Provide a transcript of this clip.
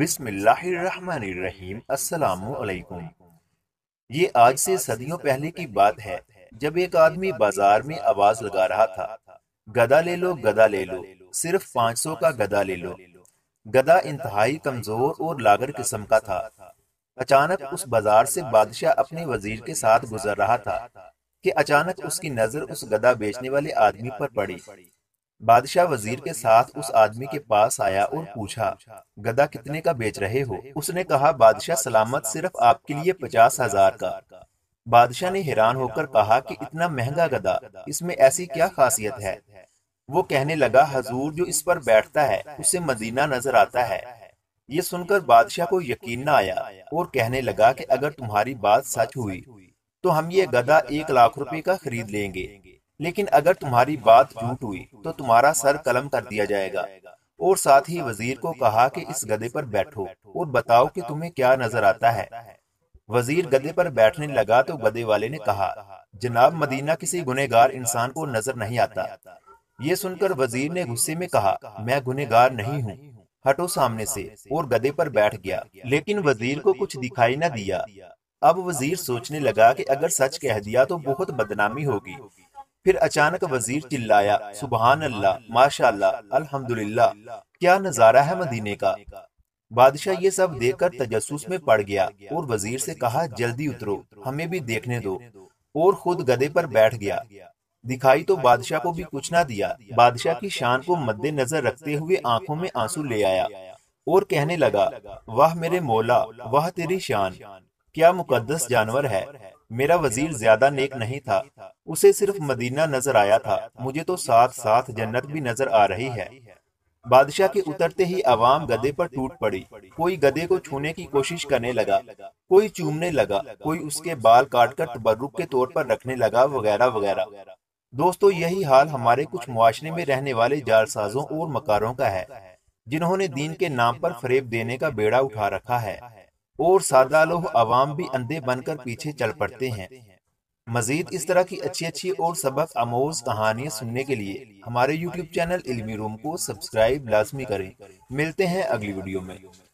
बिस्मिल्लाहिर्रहमानिर्रहीम अस्सलामुअलैकुम ये आज से सदियों पहले की बात है जब एक आदमी बाजार में आवाज लगा रहा था गदा ले लो गदा ले लो सिर्फ 500 का गदा ले लो गदा इंतहाई कमजोर और लागर किस्म का था अचानक उस बाजार से बादशाह अपने वजीर के साथ गुजर रहा था कि अचानक उसकी नजर उस गदा बेचने वाले आदमी पर पड़ी बादशाह वजीर के साथ उस आदमी के पास आया और पूछा गदा कितने का बेच रहे हो उसने कहा बादशाह सलामत सिर्फ आपके लिए पचास हजार का बादशाह ने हैरान होकर कहा कि इतना महंगा गदा इसमें ऐसी क्या खासियत है वो कहने लगा हजूर जो इस पर बैठता है उसे मदीना नजर आता है ये सुनकर बादशाह को यकीन न आया और कहने लगा कि अगर तुम्हारी बात सच हुई तो, तो हम ये गदा एक लाख रुपए का खरीद लेंगे लेकिन अगर तुम्हारी बात झूठ हुई तो तुम्हारा सर कलम कर दिया जाएगा और साथ ही वजीर को कहा कि इस गधे पर बैठो और बताओ कि तुम्हें क्या नजर आता है वजीर गधे पर बैठने लगा तो गधे वाले ने कहा जनाब मदीना किसी गुनेगार इंसान को नजर नहीं आता ये सुनकर वजीर ने गुस्से में कहा मैं गुनेगार नहीं हूँ हटो सामने से और गधे पर बैठ गया लेकिन वजीर को कुछ दिखाई न दिया अब वजीर सोचने लगा कि अगर सच कह दिया तो बहुत बदनामी होगी फिर अचानक वजीर चिल्लाया सुबहान अल्लाह माशाल्लाह अल्हम्दुलिल्लाह क्या नजारा है मदीने का बादशाह ये सब देखकर तजस्सुस में पड़ गया और वजीर से कहा जल्दी उतरो हमें भी देखने दो और खुद गदे पर बैठ गया दिखाई तो बादशाह को भी कुछ ना दिया बादशाह की शान को मद्देनजर रखते हुए आंखों में आंसू ले आया और कहने लगा वाह मेरे मौला वाह तेरी शान क्या मुकद्दस जानवर है मेरा वजीर ज्यादा नेक नहीं था उसे सिर्फ मदीना नजर आया था मुझे तो, तो साथ साथ जन्नत भी नजर आ रही है बादशाह के उतरते ही आवाम गधे पर टूट पड़ी कोई गधे को छूने की कोशिश करने लगा कोई चूमने लगा कोई उसके बाल काटकर तबरुक के तौर पर रखने लगा वगैरह वगैरह दोस्तों यही हाल हमारे कुछ मुआशरे में रहने वाले जालसाजों और मकारों का है जिन्होंने दीन के नाम पर फरेब देने का बेड़ा उठा रखा है और सादा लोह आवाम भी अंधे बनकर पीछे चल पड़ते हैं मजीद इस तरह की अच्छी अच्छी और सबक आमोज कहानियाँ सुनने के लिए हमारे यूट्यूब चैनल इल्मी रूम को सब्सक्राइब लाजमी करें मिलते हैं अगली वीडियो में